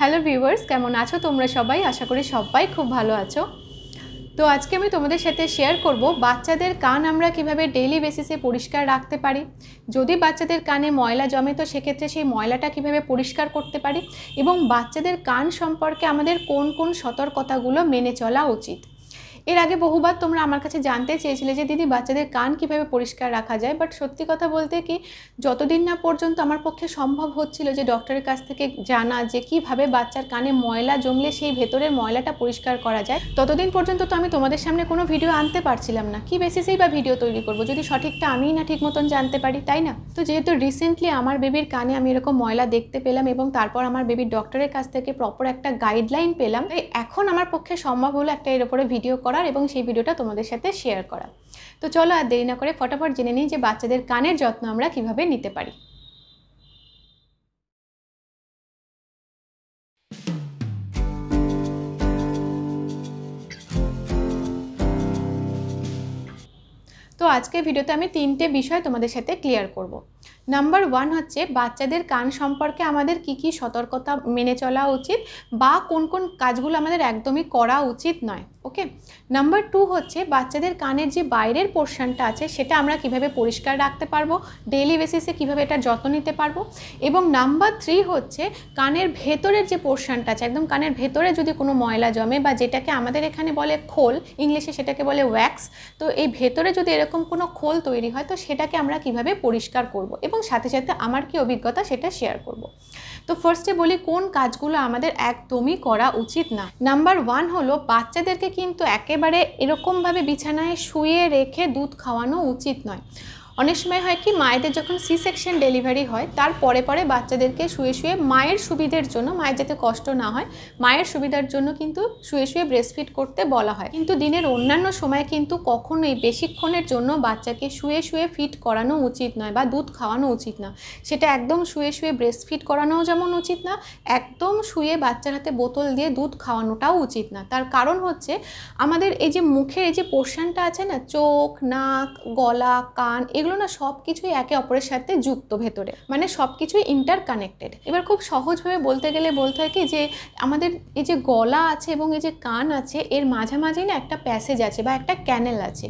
Hello viewers কেমন আছো তোমরা সবাই আশা করি সবাই খুব ভালো আছো তো আজকে আমি তোমাদের সাথে শেয়ার করব বাচ্চাদের কান আমরা কিভাবে ডেইলি বেসিসে পরিষ্কার রাখতে পারি যদি বাচ্চাদের কানে ময়লা জমে তো সেক্ষেত্রে সেই ময়লাটা কিভাবে পরিষ্কার করতে পারি এবং বাচ্চাদের কান সম্পর্কে আমাদের কোন কোন সতর্কতাগুলো মেনে চলা উচিত এর আগে বহুবার তোমরা আমার কাছে জানতে চেয়েছিলে যে দিদি বাচ্চাদের কান কিভাবে পরিষ্কার রাখা যায় বাট সত্যি কথা বলতে কি যতদিন না পর্যন্ত আমার পক্ষে সম্ভব হচ্ছিল যে ডক্টরের কাছ থেকে জানা যে কিভাবে বাচ্চার কানে ময়লা জমলে সেই ভেতরের ময়লাটা পরিষ্কার করা যায় ততদিন পর্যন্ত তো আমি তোমাদের সামনে কোনো ভিডিও আনতে পারছিলাম না কি বেসিসেই বা ভিডিও তৈরি করব যদি সঠিকটা আমিই না ঠিক মতন জানতে পারি তাই না তো যেহেতু রিসেন্টলি আমার বেবির কানে আমি এরকম ময়লা দেখতে পেলাম এবং তারপর আমার বেবির ডক্টরের কাছ থেকে প্রপার একটা গাইডলাইন পেলাম এখন আমার পক্ষে সম্ভব হলো একটা এর উপরে ভিডিও করা করার এবং সেই ভিডিওটা তোমাদের সাথে শেয়ার করা তো চলো আর দেরি না করে ফটাফট জেনে নিই যে বাচ্চাদের কানের যত্ন আমরা কিভাবে নিতে পারি তো আজকের ভিডিওতে আমি তিনটে বিষয় তোমাদের সাথে ক্লিয়ার করবো নাম্বার ওয়ান হচ্ছে বাচ্চাদের কান সম্পর্কে আমাদের কি কি সতর্কতা মেনে চলা উচিত বা কোন কোন কাজগুলো আমাদের একদমই করা উচিত নয় ওকে নাম্বার টু হচ্ছে বাচ্চাদের কানের যে বাইরের পোর্শনটা আছে সেটা আমরা কিভাবে পরিষ্কার রাখতে পারবো ডেইলি বেসিসে কিভাবে এটা যত্ন নিতে পারবো এবং নাম্বার থ্রি হচ্ছে কানের ভেতরের যে পোর্শনটা আছে একদম কানের ভেতরে যদি কোনো ময়লা জমে বা যেটাকে আমাদের এখানে বলে খোল ইংলিশে সেটাকে বলে ওয়্যাক্স তো এই ভেতরে যদি এরকম কোনো খোল তৈরি হয় তো সেটাকে আমরা কিভাবে পরিষ্কার করব এবং এবং সাথে সাথে আমার কি অভিজ্ঞতা সেটা শেয়ার করব। তো ফার্স্টে বলি কোন কাজগুলো আমাদের একদমই করা উচিত না নাম্বার ওয়ান হলো বাচ্চাদেরকে কিন্তু একেবারে এরকমভাবে বিছানায় শুয়ে রেখে দুধ খাওয়ানো উচিত নয় অনেক সময় হয় কি মায়েদের যখন সি সেকশন ডেলিভারি হয় তার পরে পরে বাচ্চাদেরকে শুয়ে শুয়ে মায়ের সুবিধের জন্য মায়ের যাতে কষ্ট না হয় মায়ের সুবিধার জন্য কিন্তু শুয়ে শুয়ে ব্রেস্টফিড করতে বলা হয় কিন্তু দিনের অন্যান্য সময় কিন্তু কখনোই বেশিক্ষণের জন্য বাচ্চাকে শুয়ে শুয়ে ফিট করানো উচিত নয় বা দুধ খাওয়ানো উচিত না সেটা একদম শুয়ে শুয়ে ব্রেস্টফিড করানোও যেমন উচিত না একদম শুয়ে বাচ্চার হাতে বোতল দিয়ে দুধ খাওয়ানোটাও উচিত না তার কারণ হচ্ছে আমাদের এই যে মুখের এই যে পোর্শনটা আছে না চোখ নাক গলা কান এগুলো না সব কিছুই একে অপরের সাথে যুক্ত ভেতরে মানে সব কিছুই ইন্টার কানেক্টেড এবার খুব সহজভাবে বলতে গেলে বলতে হয় কি যে আমাদের এই যে গলা আছে এবং এই যে কান আছে এর মাঝামাঝি না একটা প্যাসেজ আছে বা একটা ক্যানেল আছে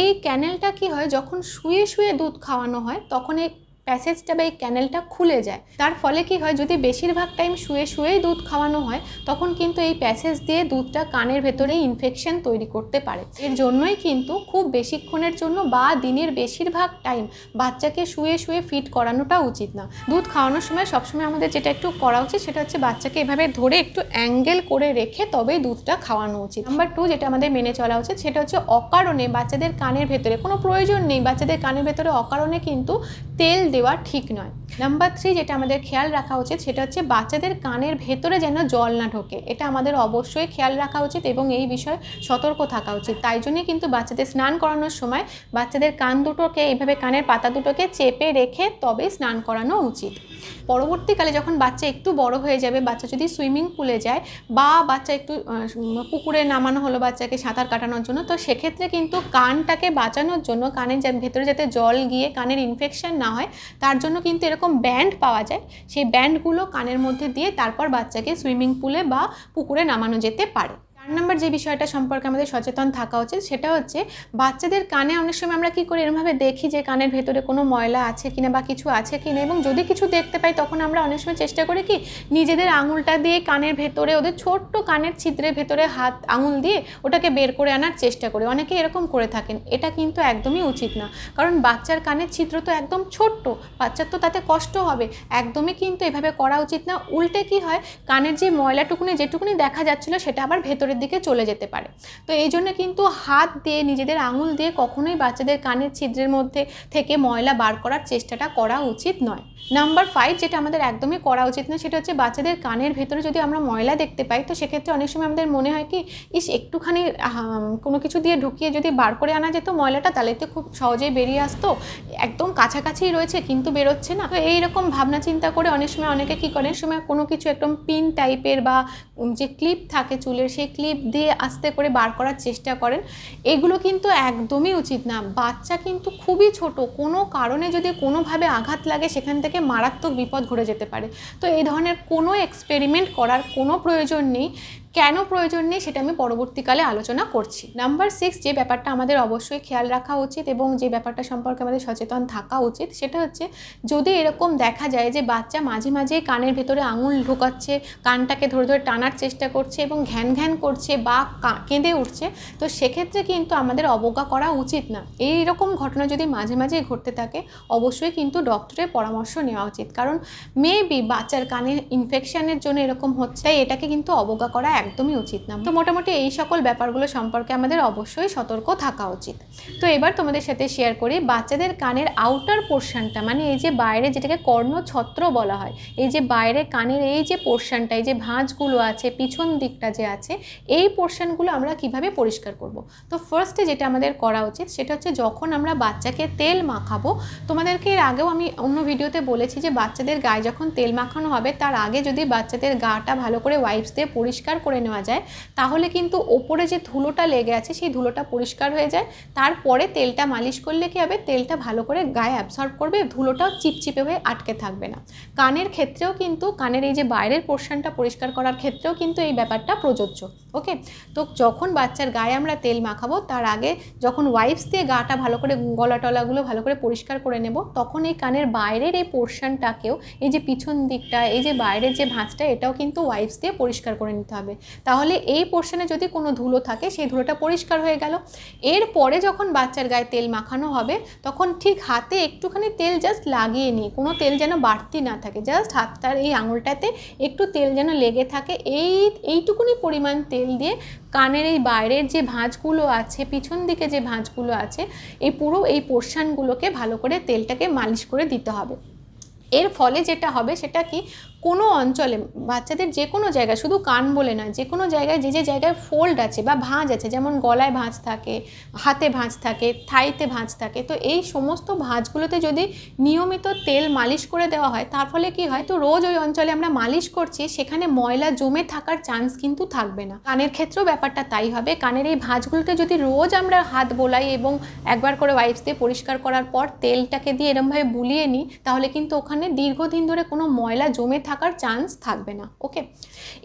এই ক্যানেলটা কি হয় যখন শুয়ে শুয়ে দুধ খাওয়ানো হয় তখন এই প্যাসেজটা বা এই ক্যানেলটা খুলে যায় তার ফলে কি হয় যদি বেশিরভাগ টাইম শুয়ে শুয়েই দুধ খাওয়ানো হয় তখন কিন্তু এই প্যাসেজ দিয়ে দুধটা কানের ভেতরে ইনফেকশন তৈরি করতে পারে এর জন্যই কিন্তু খুব বেশিক্ষণের জন্য বা দিনের বেশিরভাগ টাইম বাচ্চাকে শুয়ে শুয়ে ফিট করানোটা উচিত না দুধ খাওয়ানোর সময় সবসময় আমাদের যেটা একটু করা উচিত সেটা হচ্ছে বাচ্চাকে এভাবে ধরে একটু অ্যাঙ্গেল করে রেখে তবেই দুধটা খাওয়ানো উচিত নাম্বার টু যেটা আমাদের মেনে চলা উচিত সেটা হচ্ছে অকারণে বাচ্চাদের কানের ভেতরে কোনো প্রয়োজন নেই বাচ্চাদের কানের ভেতরে অকারণে কিন্তু তেল দেওয়া ঠিক নয় নাম্বার থ্রি যেটা আমাদের খেয়াল রাখা উচিত সেটা হচ্ছে বাচ্চাদের কানের ভেতরে যেন জল না ঢোকে এটা আমাদের অবশ্যই খেয়াল রাখা উচিত এবং এই বিষয়ে সতর্ক থাকা উচিত তাই জন্যে কিন্তু বাচ্চাদের স্নান করানোর সময় বাচ্চাদের কান দুটোকে এইভাবে কানের পাতা দুটোকে চেপে রেখে তবে স্নান করানো উচিত পরবর্তীকালে যখন বাচ্চা একটু বড় হয়ে যাবে বাচ্চা যদি সুইমিং পুলে যায় বা বাচ্চা একটু পুকুরে নামানো হলো বাচ্চাকে সাঁতার কাটানোর জন্য তো সেক্ষেত্রে কিন্তু কানটাকে বাঁচানোর জন্য কানের ভেতরে যাতে জল গিয়ে কানের ইনফেকশন না হয় তার জন্য কিন্তু এরকম যেরকম ব্যান্ড পাওয়া যায় সেই ব্যান্ডগুলো কানের মধ্যে দিয়ে তারপর বাচ্চাকে সুইমিং পুলে বা পুকুরে নামানো যেতে পারে আট নম্বর যে বিষয়টা সম্পর্কে আমাদের সচেতন থাকা উচিত সেটা হচ্ছে বাচ্চাদের কানে অনেক সময় আমরা কি করি এরমভাবে দেখি যে কানের ভেতরে কোনো ময়লা আছে কিনা বা কিছু আছে কিনা এবং যদি কিছু দেখতে পাই তখন আমরা অনেক সময় চেষ্টা করি কি নিজেদের আঙুলটা দিয়ে কানের ভেতরে ওদের ছোট্ট কানের ছিদ্রের ভেতরে হাত আঙুল দিয়ে ওটাকে বের করে আনার চেষ্টা করি অনেকে এরকম করে থাকেন এটা কিন্তু একদমই উচিত না কারণ বাচ্চার কানের ছিদ্র তো একদম ছোট্ট বাচ্চার তো তাতে কষ্ট হবে একদমই কিন্তু এভাবে করা উচিত না উল্টে কি হয় কানের যে ময়লাটুকুনি যেটুকুনি দেখা যাচ্ছিলো সেটা আবার ভেতরে দিকে চলে যেতে পারে তো এই জন্য কিন্তু হাত দিয়ে নিজেদের আঙুল দিয়ে কখনোই বাচ্চাদের কানের ছিদ্রের মধ্যে থেকে ময়লা বার করার চেষ্টাটা করা উচিত নয় নাম্বার ফাইভ যেটা আমাদের একদমই করা উচিত না সেটা হচ্ছে বাচ্চাদের কানের ভেতরে যদি আমরা ময়লা দেখতে পাই তো সেক্ষেত্রে অনেক সময় আমাদের মনে হয় কি ইস একটুখানি কোনো কিছু দিয়ে ঢুকিয়ে যদি বার করে আনা যেত ময়লাটা তাহলে তো খুব সহজেই বেরিয়ে আসতো একদম কাছাকাছি রয়েছে কিন্তু বেরোচ্ছে না তো এইরকম ভাবনা চিন্তা করে অনেক সময় অনেকে কী করে সময় কোনো কিছু একদম পিন টাইপের বা যে ক্লিপ থাকে চুলের সেই ক্লিপ টিপ দিয়ে আস্তে করে বার করার চেষ্টা করেন এগুলো কিন্তু একদমই উচিত না বাচ্চা কিন্তু খুবই ছোট কোনো কারণে যদি কোনোভাবে আঘাত লাগে সেখান থেকে মারাত্মক বিপদ ঘুরে যেতে পারে তো এই ধরনের কোনো এক্সপেরিমেন্ট করার কোনো প্রয়োজন নেই কেন প্রয়োজন নেই সেটা আমি পরবর্তীকালে আলোচনা করছি নাম্বার সিক্স যে ব্যাপারটা আমাদের অবশ্যই খেয়াল রাখা উচিত এবং যে ব্যাপারটা সম্পর্কে আমাদের সচেতন থাকা উচিত সেটা হচ্ছে যদি এরকম দেখা যায় যে বাচ্চা মাঝে মাঝে কানের ভেতরে আঙুল ঢোকাচ্ছে কানটাকে ধরে ধরে টানার চেষ্টা করছে এবং ঘ্যান ঘ্যান করছে বা কেঁদে উঠছে তো সেক্ষেত্রে কিন্তু আমাদের অবজ্ঞা করা উচিত না এই রকম ঘটনা যদি মাঝে মাঝে ঘটতে থাকে অবশ্যই কিন্তু ডক্টরের পরামর্শ নেওয়া উচিত কারণ মেবি বাচ্চার কানে ইনফেকশানের জন্য এরকম হচ্ছে এটাকে কিন্তু অবজ্ঞা করা এক একদমই উচিত না তো মোটামুটি এই সকল ব্যাপারগুলো সম্পর্কে আমাদের অবশ্যই সতর্ক থাকা উচিত তো এবার তোমাদের সাথে শেয়ার করি বাচ্চাদের কানের আউটার পোর্শনটা মানে এই যে বাইরে যেটাকে কর্ণছত্র বলা হয় এই যে বাইরে কানের এই যে পোর্শনটা এই যে ভাঁজগুলো আছে পিছন দিকটা যে আছে এই পোর্শনগুলো আমরা কিভাবে পরিষ্কার করব। তো ফার্স্টে যেটা আমাদের করা উচিত সেটা হচ্ছে যখন আমরা বাচ্চাকে তেল মাখাবো তোমাদেরকে এর আগেও আমি অন্য ভিডিওতে বলেছি যে বাচ্চাদের গায়ে যখন তেল মাখানো হবে তার আগে যদি বাচ্চাদের গাটা ভালো করে ওয়াইপস দিয়ে পরিষ্কার করে নেওয়া যায় তাহলে কিন্তু ওপরে যে ধুলোটা লেগে আছে সেই ধুলোটা পরিষ্কার হয়ে যায় তারপরে তেলটা মালিশ করলে কী হবে তেলটা ভালো করে গায়ে অ্যাবসর্ব করবে ধুলোটাও চিপচিপে হয়ে আটকে থাকবে না কানের ক্ষেত্রেও কিন্তু কানের এই যে বাইরের পোর্শনটা পরিষ্কার করার ক্ষেত্রেও কিন্তু এই ব্যাপারটা প্রযোজ্য ওকে তো যখন বাচ্চার গায়ে আমরা তেল মাখাবো তার আগে যখন ওয়াইপস দিয়ে গাটা ভালো করে গলা টলাগুলো ভালো করে পরিষ্কার করে নেব তখন এই কানের বাইরের এই পোর্শনটাকেও এই যে পিছন দিকটা এই যে বাইরের যে ভাঁজটা এটাও কিন্তু ওয়াইপস দিয়ে পরিষ্কার করে নিতে হবে তাহলে এই পোর্শনে যদি কোনো ধুলো থাকে সেই ধুলোটা পরিষ্কার হয়ে গেল এরপরে যখন বাচ্চার গায়ে তেল মাখানো হবে তখন ঠিক হাতে একটুখানি তেল জাস্ট লাগিয়ে নিই কোনো তেল যেন বাড়তি না থাকে জাস্ট হাতটার এই আঙুলটাতে একটু তেল যেন লেগে থাকে এই এইটুকুনি পরিমাণ তেল দিয়ে কানের এই বাইরের যে ভাঁজগুলো আছে পিছন দিকে যে ভাঁজগুলো আছে এই পুরো এই পোর্শানগুলোকে ভালো করে তেলটাকে মালিশ করে দিতে হবে এর ফলে যেটা হবে সেটা কি কোনো অঞ্চলে বাচ্চাদের যে কোনো জায়গায় শুধু কান বলে নয় যে কোনো জায়গায় যে যে জায়গায় ফোল্ড আছে বা ভাঁজ আছে যেমন গলায় ভাঁজ থাকে হাতে ভাঁজ থাকে থাইতে ভাঁজ থাকে তো এই সমস্ত ভাঁজগুলোতে যদি নিয়মিত তেল মালিশ করে দেওয়া হয় তার ফলে কী হয় তো রোজ ওই অঞ্চলে আমরা মালিশ করছি সেখানে ময়লা জমে থাকার চান্স কিন্তু থাকবে না কানের ক্ষেত্রেও ব্যাপারটা তাই হবে কানের এই ভাঁজগুলোতে যদি রোজ আমরা হাত বোলাই এবং একবার করে ওয়াইপস দিয়ে পরিষ্কার করার পর তেলটাকে দিয়ে এরমভাবে বুলিয়ে নিই তাহলে কিন্তু ওখানে দীর্ঘদিন ধরে কোনো ময়লা জমে থাকার চান্স থাকবে না ওকে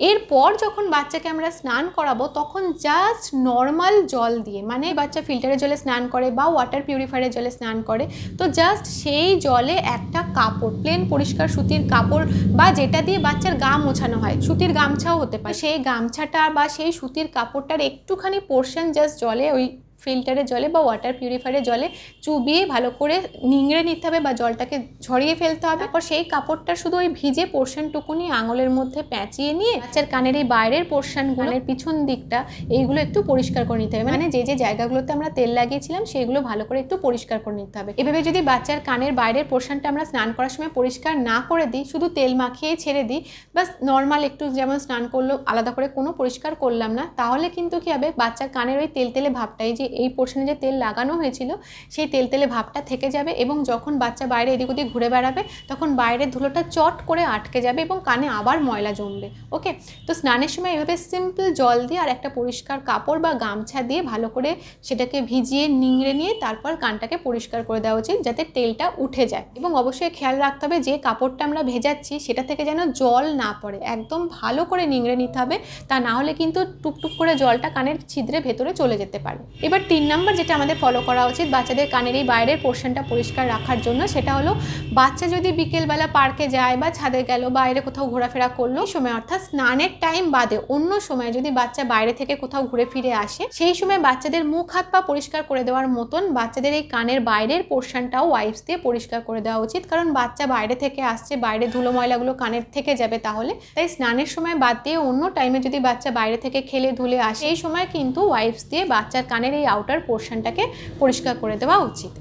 এরপর যখন বাচ্চাকে আমরা স্নান করাবো তখন জাস্ট নর্মাল জল দিয়ে মানে বাচ্চা ফিল্টারের জলে স্নান করে বা ওয়াটার পিউরিফায়ারের জলে স্নান করে তো জাস্ট সেই জলে একটা কাপড় প্লেন পরিষ্কার সুতির কাপড় বা যেটা দিয়ে বাচ্চার গা মোছানো হয় সুতির গামছাও হতে পারে সেই গামছাটা বা সেই সুতির কাপড়টার একটুখানি পোর্শন জাস্ট জলে ওই ফিল্টারের জলে বা ওয়াটার পিউরিফায়ারের জলে চুবিয়ে ভালো করে নিংড়ে নিতে হবে বা জলটাকে ঝরিয়ে ফেলতে হবে তারপর সেই কাপড়টা শুধু ওই ভিজে পোর্শনটুকুনি আঙুলের মধ্যে প্যাঁচিয়ে নিয়ে বাচ্চার কানের এই বাইরের পোর্শনগুলোর পিছন দিকটা এইগুলো একটু পরিষ্কার করে নিতে হবে মানে যে যে জায়গাগুলোতে আমরা তেল লাগিয়েছিলাম সেগুলো ভালো করে একটু পরিষ্কার করে নিতে হবে এভাবে যদি বাচ্চার কানের বাইরের পোর্শনটা আমরা স্নান করার সময় পরিষ্কার না করে দিই শুধু তেল মাখিয়ে ছেড়ে দিই বাস নর্মাল একটু যেমন স্নান করলো আলাদা করে কোনো পরিষ্কার করলাম না তাহলে কিন্তু কী হবে বাচ্চার কানের ওই তেল তেলে ভাবটাই যে এই পোর্শনে যে তেল লাগানো হয়েছিল সেই তেল তেলে ভাবটা থেকে যাবে এবং যখন বাচ্চা বাইরে এদিক ওদিক ঘুরে বেড়াবে তখন বাইরের ধুলোটা চট করে আটকে যাবে এবং কানে আবার ময়লা জমবে ওকে তো স্নানের সময় এভাবে সিম্পল জল দিয়ে আর একটা পরিষ্কার কাপড় বা গামছা দিয়ে ভালো করে সেটাকে ভিজিয়ে নিংড়ে নিয়ে তারপর কানটাকে পরিষ্কার করে দেওয়া উচিত যাতে তেলটা উঠে যায় এবং অবশ্যই খেয়াল রাখতে হবে যে কাপড়টা আমরা ভেজাচ্ছি সেটা থেকে যেন জল না পড়ে একদম ভালো করে নিংড়ে নিতে হবে তা না হলে কিন্তু টুকটুক করে জলটা কানের ছিদ্রে ভেতরে চলে যেতে পারে এবার তিন নম্বর যেটা আমাদের ফলো করা উচিত বাচ্চাদের কানের এই বাইরের পোর্শনটা পরিষ্কার রাখার জন্য সেটা হলো বাচ্চা যদি বিকেলবেলা পার্কে যায় বা ছাদে গেল বাইরে কোথাও ঘোরাফেরা করলো সময় অর্থাৎ স্নানের টাইম বাদে অন্য সময় যদি বাচ্চা বাইরে থেকে কোথাও ঘুরে ফিরে আসে সেই সময় বাচ্চাদের মুখ হাত পা পরিষ্কার করে দেওয়ার মতন বাচ্চাদের এই কানের বাইরের পোর্শনটাও ওয়াইপস দিয়ে পরিষ্কার করে দেওয়া উচিত কারণ বাচ্চা বাইরে থেকে আসছে বাইরে ধুলো ময়লাগুলো কানের থেকে যাবে তাহলে তাই স্নানের সময় বাদ দিয়ে অন্য টাইমে যদি বাচ্চা বাইরে থেকে খেলে ধুলে আসে এই সময় কিন্তু ওয়াইপস দিয়ে বাচ্চার কানের এই এই আউটার পোর্শনটাকে পরিষ্কার করে দেওয়া উচিত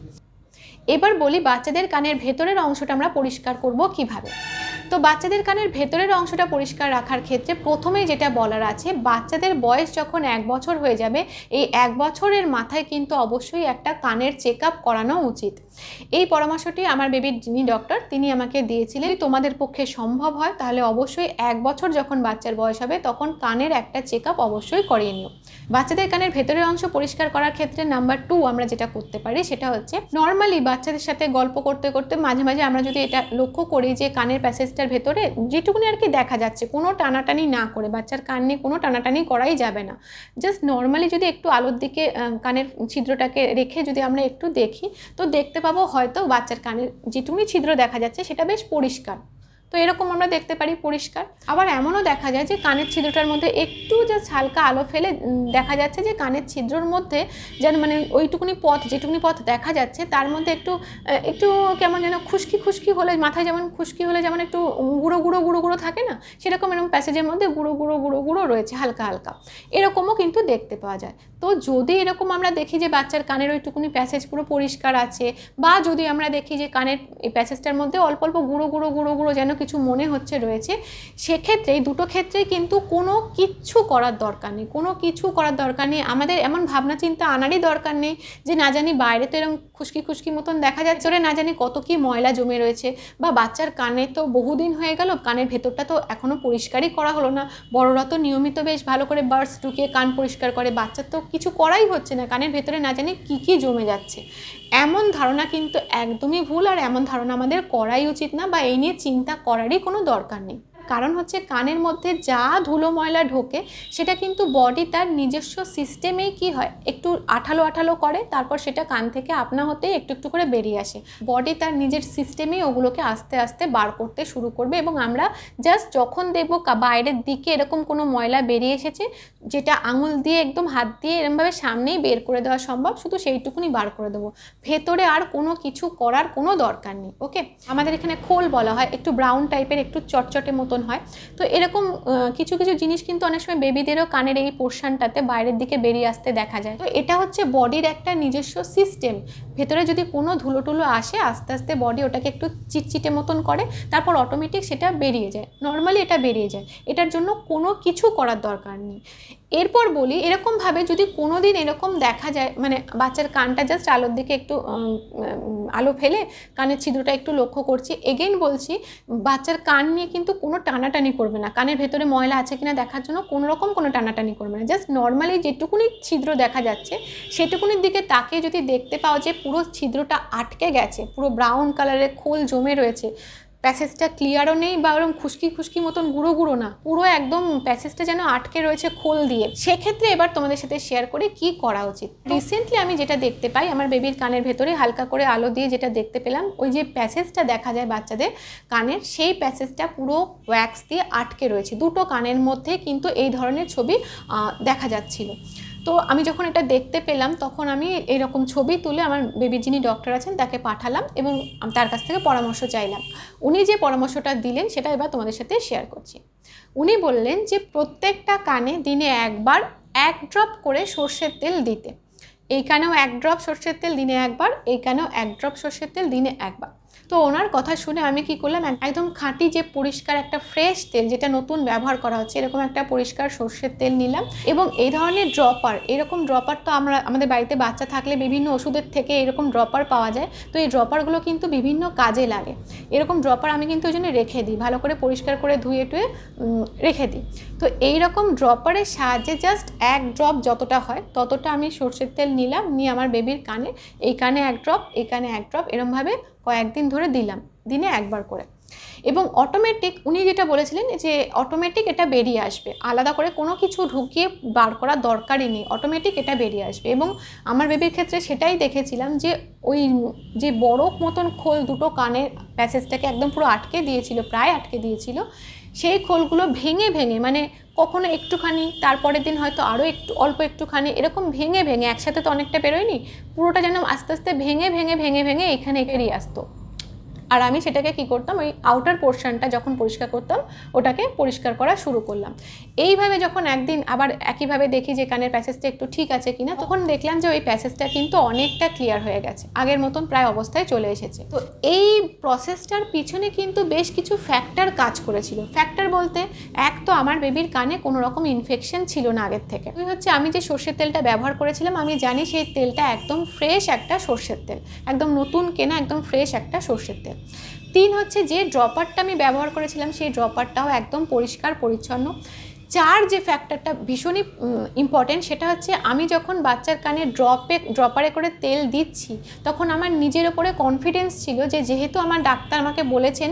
এবার বলি বাচ্চাদের কানের ভেতরের অংশটা আমরা পরিষ্কার করব কিভাবে। তো বাচ্চাদের কানের ভেতরের অংশটা পরিষ্কার রাখার ক্ষেত্রে প্রথমেই যেটা বলার আছে বাচ্চাদের বয়স যখন এক বছর হয়ে যাবে এই এক বছরের মাথায় কিন্তু অবশ্যই একটা কানের চেক করানো উচিত এই পরামর্শটি আমার বেবির যিনি ডক্টর তিনি আমাকে দিয়েছিলেন তোমাদের পক্ষে সম্ভব হয় তাহলে অবশ্যই এক বছর যখন বাচ্চার বয়স হবে তখন কানের একটা চেক অবশ্যই করিয়ে নিও বাচ্চাদের কানের ভেতরের অংশ পরিষ্কার করার ক্ষেত্রে নাম্বার টু আমরা যেটা করতে পারি সেটা হচ্ছে নর্মালি বাচ্চাদের সাথে গল্প করতে করতে মাঝে মাঝে আমরা যদি এটা লক্ষ্য করি যে কানের প্যাসেজটার ভেতরে যেটুকুনি আর কি দেখা যাচ্ছে কোনো টানাটানি না করে বাচ্চার কান নিয়ে কোনো টানাটানি করাই যাবে না জাস্ট নর্মালি যদি একটু আলোর দিকে কানের ছিদ্রটাকে রেখে যদি আমরা একটু দেখি তো দেখতে পাবো হয়তো বাচ্চার কানের যেটুকুনি ছিদ্র দেখা যাচ্ছে সেটা বেশ পরিষ্কার তো এরকম আমরা দেখতে পারি পরিষ্কার আবার এমনও দেখা যায় যে কানের ছিদ্রটার মধ্যে একটু যে হালকা আলো ফেলে দেখা যাচ্ছে যে কানের ছিদ্রর মধ্যে যেন মানে ওইটুকুনি পথ যেটুকুনি পথ দেখা যাচ্ছে তার মধ্যে একটু একটু কেমন যেন খুশকি খুশকি হলে মাথায় যেমন খুশকি হলে যেমন একটু গুঁড়ো গুঁড়ো গুঁড়ো গুঁড়ো থাকে না সেরকম এরকম প্যাসেজের মধ্যে গুঁড়ো গুঁড়ো গুঁড়ো গুঁড়ো রয়েছে হালকা হালকা এরকমও কিন্তু দেখতে পাওয়া যায় তো যদি এরকম আমরা দেখি যে বাচ্চার কানের ওইটুকুনি প্যাসেজ পুরো পরিষ্কার আছে বা যদি আমরা দেখি যে কানের এই প্যাসেজটার মধ্যে অল্প অল্প গুঁড়ো গুঁড়ো গুঁড়ো গুঁড়ো যেন কিছু মনে হচ্ছে রয়েছে সেক্ষেত্রে এই দুটো ক্ষেত্রে কিন্তু কোনো কিচ্ছু করার দরকার নেই কোনো কিছু করার দরকার নেই আমাদের এমন ভাবনা চিন্তা আনারই দরকার নেই যে না জানি বাইরে তো এরকম খুশকি খুশকি মতন দেখা যাচ্ছে ওরে না জানি কত কি ময়লা জমে রয়েছে বা বাচ্চার কানে তো বহুদিন হয়ে গেল কানের ভেতরটা তো এখনও পরিষ্কারই করা হলো না বড়রা তো নিয়মিত বেশ ভালো করে বার্স ঢুকিয়ে কান পরিষ্কার করে বাচ্চার তো কিছু করাই হচ্ছে না কানের ভেতরে না জানি কী কী জমে যাচ্ছে এমন ধারণা কিন্তু একদমই ভুল আর এমন ধারণা আমাদের করাই উচিত না বা এই নিয়ে চিন্তা করারই কোনো দরকার নেই কারণ হচ্ছে কানের মধ্যে যা ধুলো ময়লা ঢোকে সেটা কিন্তু বডি তার নিজস্ব সিস্টেমেই কি হয় একটু আঠালো আঠালো করে তারপর সেটা কান থেকে আপনা হতেই একটু একটু করে বেরিয়ে আসে বডি তার নিজের সিস্টেমেই ওগুলোকে আস্তে আস্তে বার করতে শুরু করবে এবং আমরা জাস্ট যখন দেখবো বাইরের দিকে এরকম কোনো ময়লা বেরিয়ে এসেছে যেটা আঙুল দিয়ে একদম হাত দিয়ে এরমভাবে সামনেই বের করে দেওয়া সম্ভব শুধু সেইটুকুনি বার করে দেবো ভেতরে আর কোনো কিছু করার কোনো দরকার নেই ওকে আমাদের এখানে খোল বলা হয় একটু ব্রাউন টাইপের একটু চটচটে মতো মতন হয় তো এরকম কিছু কিছু জিনিস কিন্তু অনেক সময় বেবিদেরও কানের এই পোর্শনটাতে বাইরের দিকে বেরিয়ে আসতে দেখা যায় তো এটা হচ্ছে বডির একটা নিজস্ব সিস্টেম ভেতরে যদি কোনো ধুলো টুলো আসে আস্তে আস্তে বডি ওটাকে একটু চিটচিটে মতন করে তারপর অটোমেটিক সেটা বেরিয়ে যায় নর্মালি এটা বেরিয়ে যায় এটার জন্য কোনো কিছু করার দরকার নেই এরপর বলি এরকমভাবে যদি কোনো দিন এরকম দেখা যায় মানে বাচ্চার কানটা জাস্ট আলোর দিকে একটু আলো ফেলে কানের ছিদ্রটা একটু লক্ষ্য করছি এগেন বলছি বাচ্চার কান নিয়ে কিন্তু কোনো টানাটানি করবে না কানের ভেতরে ময়লা আছে কিনা দেখার জন্য কোনো রকম কোনো টানাটানি করবে না জাস্ট নর্মালি যেটুকুনি ছিদ্র দেখা যাচ্ছে সেটুকুনির দিকে তাকে যদি দেখতে পাওয়া যায় পুরো ছিদ্রটা আটকে গেছে পুরো ব্রাউন কালারের খোল জমে রয়েছে প্যাসেজটা ক্লিয়ারও নেই বা ওরকম খুশকি খুশকি মতন গুঁড়ো গুঁড়ো না পুরো একদম প্যাসেজটা যেন আটকে রয়েছে খোল দিয়ে সেক্ষেত্রে এবার তোমাদের সাথে শেয়ার করে কি করা উচিত রিসেন্টলি আমি যেটা দেখতে পাই আমার বেবির কানের ভেতরে হালকা করে আলো দিয়ে যেটা দেখতে পেলাম ওই যে প্যাসেজটা দেখা যায় বাচ্চাদের কানের সেই প্যাসেজটা পুরো ওয়্যাক্স দিয়ে আটকে রয়েছে দুটো কানের মধ্যে কিন্তু এই ধরনের ছবি দেখা যাচ্ছিল তো আমি যখন এটা দেখতে পেলাম তখন আমি এরকম ছবি তুলে আমার বেবি যিনি ডক্টর আছেন তাকে পাঠালাম এবং তার কাছ থেকে পরামর্শ চাইলাম উনি যে পরামর্শটা দিলেন সেটা এবার তোমাদের সাথে শেয়ার করছি উনি বললেন যে প্রত্যেকটা কানে দিনে একবার এক ড্রপ করে সর্ষের তেল দিতে এইখানেও এক ড্রপ সর্ষের তেল দিনে একবার এইখানেও এক ড্রপ সর্ষের তেল দিনে একবার তো ওনার কথা শুনে আমি কি করলাম একদম খাঁটি যে পরিষ্কার একটা ফ্রেশ তেল যেটা নতুন ব্যবহার করা হচ্ছে এরকম একটা পরিষ্কার সর্ষের তেল নিলাম এবং এই ধরনের ড্রপার এরকম ড্রপার তো আমরা আমাদের বাড়িতে বাচ্চা থাকলে বিভিন্ন ওষুধের থেকে এরকম ড্রপার পাওয়া যায় তো এই ড্রপারগুলো কিন্তু বিভিন্ন কাজে লাগে এরকম ড্রপার আমি কিন্তু ওই জন্য রেখে দিই ভালো করে পরিষ্কার করে ধুয়ে টুয়ে রেখে দিই তো এই রকম ড্রপারের সাহায্যে জাস্ট এক ড্রপ যতটা হয় ততটা আমি সর্ষের তেল নিলাম নিয়ে আমার বেবির কানে এই কানে এক ড্রপ এই কানে এক ড্রপ এরমভাবে কয়েকদিন ধরে দিলাম দিনে একবার করে এবং অটোমেটিক উনি যেটা বলেছিলেন যে অটোমেটিক এটা বেরিয়ে আসবে আলাদা করে কোনো কিছু ঢুকিয়ে বার করার দরকারই নেই অটোমেটিক এটা বেরিয়ে আসবে এবং আমার বেবির ক্ষেত্রে সেটাই দেখেছিলাম যে ওই যে বরফ মতন খোল দুটো কানের প্যাসেজটাকে একদম পুরো আটকে দিয়েছিল প্রায় আটকে দিয়েছিল সেই খোলগুলো ভেঙে ভেঙে মানে কখনো একটুখানি তারপরের দিন হয়তো আরও একটু অল্প একটুখানি এরকম ভেঙে ভেঙে একসাথে তো অনেকটা বেরোয়নি পুরোটা যেন আস্তে আস্তে ভেঙে ভেঙে ভেঙে ভেঙে এখানে এখানেই আসতো আর আমি সেটাকে কি করতাম ওই আউটার পোর্শনটা যখন পরিষ্কার করতাম ওটাকে পরিষ্কার করা শুরু করলাম এইভাবে যখন একদিন আবার একইভাবে দেখি যে কানের প্যাসেজটা একটু ঠিক আছে কিনা তখন দেখলাম যে ওই প্যাসেজটা কিন্তু অনেকটা ক্লিয়ার হয়ে গেছে আগের মতন প্রায় অবস্থায় চলে এসেছে তো এই প্রসেসটার পিছনে কিন্তু বেশ কিছু ফ্যাক্টর কাজ করেছিল ফ্যাক্টর বলতে এক তো আমার বেবির কানে কোনো রকম ইনফেকশন ছিল না আগের থেকে ওই হচ্ছে আমি যে সর্ষের তেলটা ব্যবহার করেছিলাম আমি জানি সেই তেলটা একদম ফ্রেশ একটা সর্ষের তেল একদম নতুন কেনা একদম ফ্রেশ একটা সর্ষের তেল তিন হচ্ছে যে ড্রপারটা আমি ব্যবহার করেছিলাম সেই ড্রপারটাও একদম পরিষ্কার পরিচ্ছন্ন চার যে ফ্যাক্টরটা ভীষণই ইম্পর্টেন্ট সেটা হচ্ছে আমি যখন বাচ্চার কানে ড্রপে ড্রপারে করে তেল দিচ্ছি তখন আমার নিজের ওপরে কনফিডেন্স ছিল যে যেহেতু আমার ডাক্তার আমাকে বলেছেন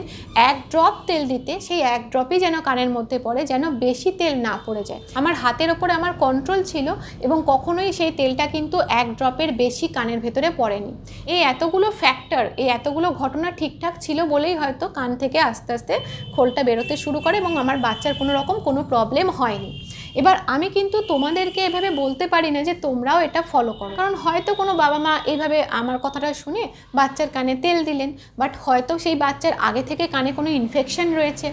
এক ড্রপ তেল দিতে সেই এক ড্রপই যেন কানের মধ্যে পড়ে যেন বেশি তেল না পড়ে যায় আমার হাতের ওপরে আমার কন্ট্রোল ছিল এবং কখনোই সেই তেলটা কিন্তু এক ড্রপের বেশি কানের ভেতরে পড়েনি এই এতগুলো ফ্যাক্টর এই এতগুলো ঘটনা ঠিকঠাক ছিল বলেই হয়তো কান থেকে আস্তে আস্তে খোলটা বেরোতে শুরু করে এবং আমার বাচ্চার কোনো রকম কোনো প্রবলেম হয়নি এবার আমি কিন্তু তোমাদেরকে এভাবে বলতে পারি না যে তোমরাও এটা ফলো করো কারণ হয়তো কোনো বাবা মা এভাবে আমার কথাটা শুনে বাচ্চার কানে তেল দিলেন বাট হয়তো সেই বাচ্চার আগে থেকে কানে কোনো ইনফেকশন রয়েছে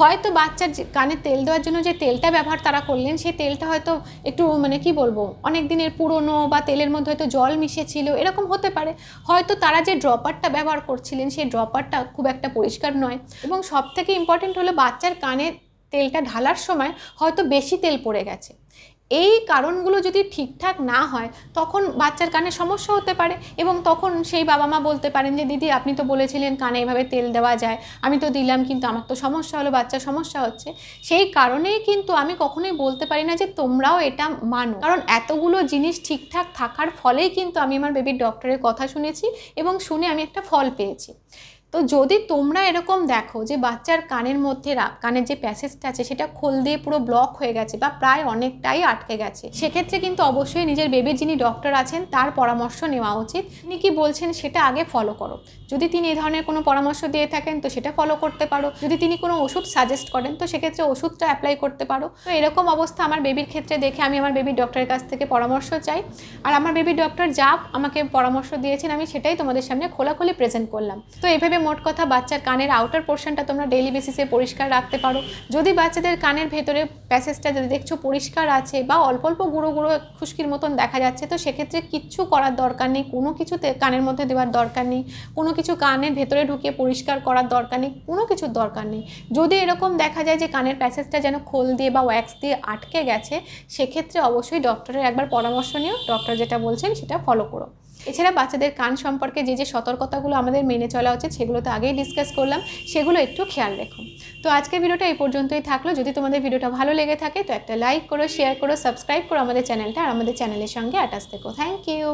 হয়তো বাচ্চার কানে তেল দেওয়ার জন্য যে তেলটা ব্যবহার তারা করলেন সেই তেলটা হয়তো একটু মানে কি বলবো অনেক দিনের পুরনো বা তেলের মধ্যে হয়তো জল মিশেছিল এরকম হতে পারে হয়তো তারা যে ড্রপারটা ব্যবহার করছিলেন সেই ড্রপারটা খুব একটা পরিষ্কার নয় এবং সব থেকে ইম্পর্টেন্ট হলো বাচ্চার কানে তেলটা ঢালার সময় হয়তো বেশি তেল পড়ে গেছে এই কারণগুলো যদি ঠিকঠাক না হয় তখন বাচ্চার কানে সমস্যা হতে পারে এবং তখন সেই বাবা মা বলতে পারেন যে দিদি আপনি তো বলেছিলেন কানে এভাবে তেল দেওয়া যায় আমি তো দিলাম কিন্তু আমার তো সমস্যা হলো বাচ্চার সমস্যা হচ্ছে সেই কারণেই কিন্তু আমি কখনোই বলতে পারি না যে তোমরাও এটা মানো কারণ এতগুলো জিনিস ঠিকঠাক থাকার ফলেই কিন্তু আমি আমার বেবির ডক্টরের কথা শুনেছি এবং শুনে আমি একটা ফল পেয়েছি তো যদি তোমরা এরকম দেখো যে বাচ্চার কানের মধ্যে কানের যে প্যাসেজটা আছে সেটা খোল দিয়ে পুরো ব্লক হয়ে গেছে বা প্রায় অনেকটাই আটকে গেছে সেক্ষেত্রে কিন্তু অবশ্যই নিজের বেবির যিনি ডক্টর আছেন তার পরামর্শ নেওয়া উচিত তিনি কি বলছেন সেটা আগে ফলো করো যদি তিনি এই ধরনের কোনো পরামর্শ দিয়ে থাকেন তো সেটা ফলো করতে পারো যদি তিনি কোনো ওষুধ সাজেস্ট করেন তো সেক্ষেত্রে ওষুধটা অ্যাপ্লাই করতে পারো তো এরকম অবস্থা আমার বেবির ক্ষেত্রে দেখে আমি আমার বেবির ডক্টরের কাছ থেকে পরামর্শ চাই আর আমার বেবি ডক্টর যা আমাকে পরামর্শ দিয়েছেন আমি সেটাই তোমাদের সামনে খোলাখুলি প্রেজেন্ট করলাম তো এভাবে মোট কথা বাচ্চার কানের আউটার পোর্শনটা তোমরা ডেইলি বেসিসে পরিষ্কার রাখতে পারো যদি বাচ্চাদের কানের ভেতরে প্যাসেজটা যদি দেখছো পরিষ্কার আছে বা অল্প অল্প গুঁড়ো গুঁড়ো খুশকির মতন দেখা যাচ্ছে তো সেক্ষেত্রে কিচ্ছু করার দরকার নেই কোনো কিছুতে কানের মধ্যে দেওয়ার দরকার নেই কোনো কিছু কানের ভেতরে ঢুকিয়ে পরিষ্কার করার দরকার নেই কোনো কিছুর দরকার নেই যদি এরকম দেখা যায় যে কানের প্যাসেজটা যেন খোল দিয়ে বা ওয়্যাক্স দিয়ে আটকে গেছে সেক্ষেত্রে অবশ্যই ডক্টরের একবার পরামর্শ নিও ডক্টর যেটা বলছেন সেটা ফলো করো এছাড়া বাচ্চাদের কান সম্পর্কে যে যে সতর্কতাগুলো আমাদের মেনে চলা উচিত সেগুলো তো আগেই ডিসকাস করলাম সেগুলো একটু খেয়াল রেখো তো আজকের ভিডিওটা এই পর্যন্তই থাকলো যদি তোমাদের ভিডিওটা ভালো লেগে থাকে তো একটা লাইক করো শেয়ার করো সাবস্ক্রাইব করো আমাদের চ্যানেলটা আর আমাদের চ্যানেলের সঙ্গে অ্যাটাচ থেকো থ্যাংক ইউ